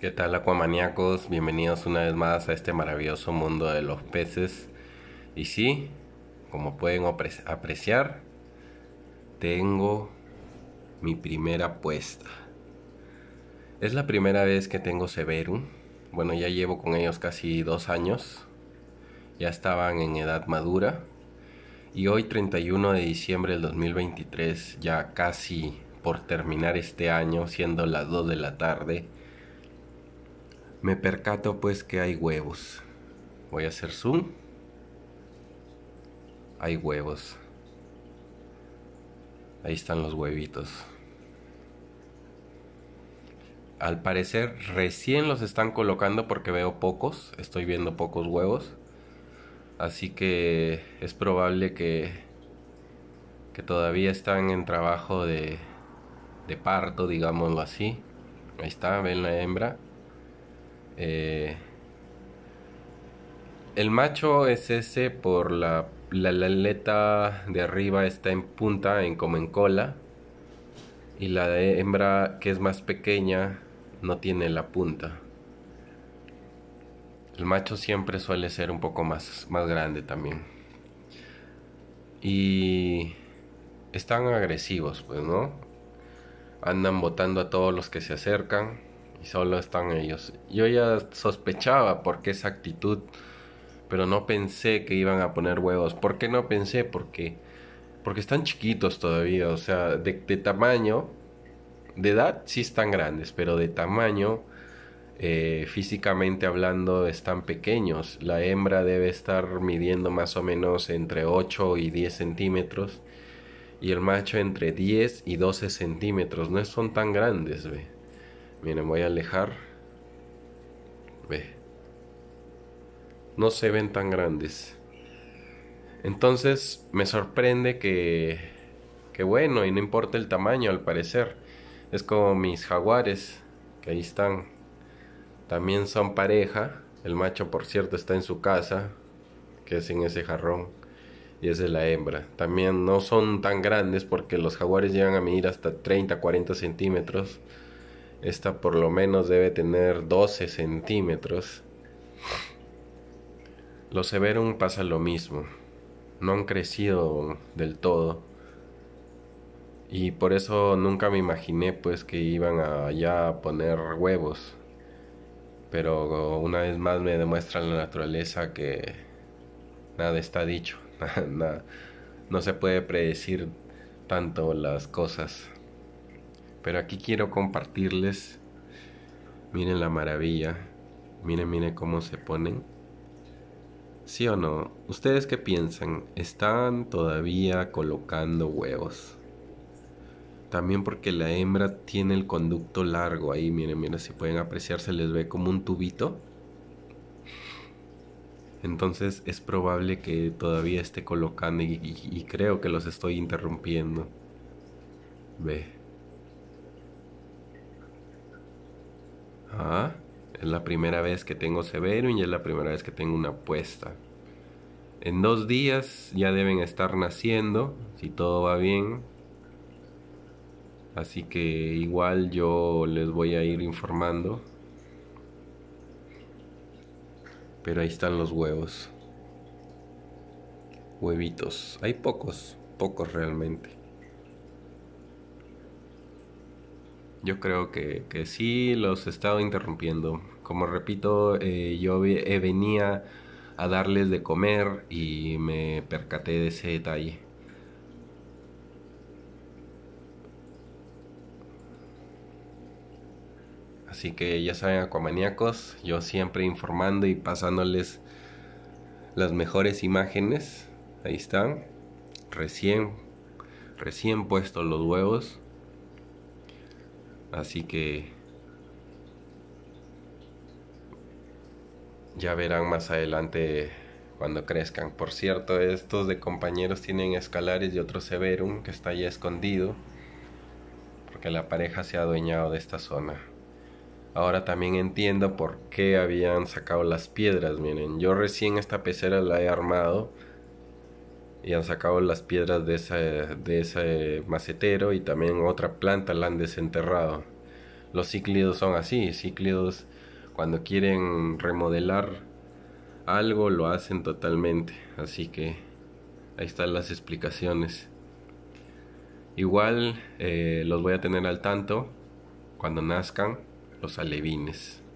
¿Qué tal acuamaniacos? Bienvenidos una vez más a este maravilloso mundo de los peces. Y sí, como pueden apreciar, tengo mi primera apuesta. Es la primera vez que tengo Severum. Bueno, ya llevo con ellos casi dos años. Ya estaban en edad madura. Y hoy 31 de diciembre del 2023, ya casi por terminar este año, siendo las 2 de la tarde, me percato pues que hay huevos. Voy a hacer zoom. Hay huevos. Ahí están los huevitos. Al parecer recién los están colocando porque veo pocos. Estoy viendo pocos huevos. Así que es probable que, que todavía están en trabajo de, de parto, digámoslo así. Ahí está, ven la hembra eh, el macho es ese por la, la, aleta de arriba está en punta, en como en cola. Y la hembra, que es más pequeña, no tiene la punta. El macho siempre suele ser un poco más, más grande también. Y están agresivos, pues, ¿no? Andan botando a todos los que se acercan y solo están ellos. Yo ya sospechaba por qué esa actitud, pero no pensé que iban a poner huevos. ¿Por qué no pensé? Porque, porque están chiquitos todavía, o sea, de, tamaño, de edad sí están grandes, pero de tamaño, eh, físicamente hablando, están pequeños. La hembra debe estar midiendo más o menos entre 8 y 10 centímetros. Y el macho entre 10 y 12 centímetros. No son tan grandes, ve. Miren, voy a alejar. Ve. No se ven tan grandes. Entonces me sorprende que, que bueno, y no importa el tamaño al parecer. Es como mis jaguares, que ahí están. También son pareja. El macho, por cierto, está en su casa, que es en ese jarrón. Y es es la hembra. También no son tan grandes porque los jaguares llegan a medir hasta 30, 40 centímetros. Esta por lo menos debe tener 12 centímetros. Los severum pasa lo mismo. No han crecido del todo. Y por eso nunca me imaginé pues que iban allá a poner huevos. Pero una vez más me demuestra la naturaleza que nada está dicho. nada, no se puede predecir tanto las cosas. Pero aquí quiero compartirles. Miren la maravilla. Miren, miren cómo se ponen. ¿Sí o no? ¿Ustedes qué piensan? ¿Están todavía colocando huevos? También porque la hembra tiene el conducto largo ahí. Miren, miren, si pueden apreciar, se les ve como un tubito. Entonces es probable que todavía esté colocando y, y creo que los estoy interrumpiendo. Ve. Ah, es la primera vez que tengo Severo y es la primera vez que tengo una apuesta. En dos días ya deben estar naciendo, si todo va bien. Así que igual yo les voy a ir informando. Pero ahí están los huevos. Huevitos. Hay pocos, pocos realmente. Yo creo que, que sí los he estado interrumpiendo. Como repito, eh, yo eh, venía a darles de comer y me percaté de ese detalle. Así que ya saben, acuamaníacos, yo siempre informando y pasándoles las mejores imágenes. Ahí están. Recién, recién puestos los huevos. Así que ya verán más adelante cuando crezcan. Por cierto, estos de compañeros tienen escalares y otro severum que está ya escondido porque la pareja se ha adueñado de esta zona. Ahora también entiendo por qué habían sacado las piedras. Miren, yo recién esta pecera la he armado y han sacado las piedras de ese, de ese macetero y también otra planta la han desenterrado. Los cíclidos son así, cíclidos cuando quieren remodelar algo lo hacen totalmente, así que ahí están las explicaciones. Igual eh, los voy a tener al tanto cuando nazcan los alevines.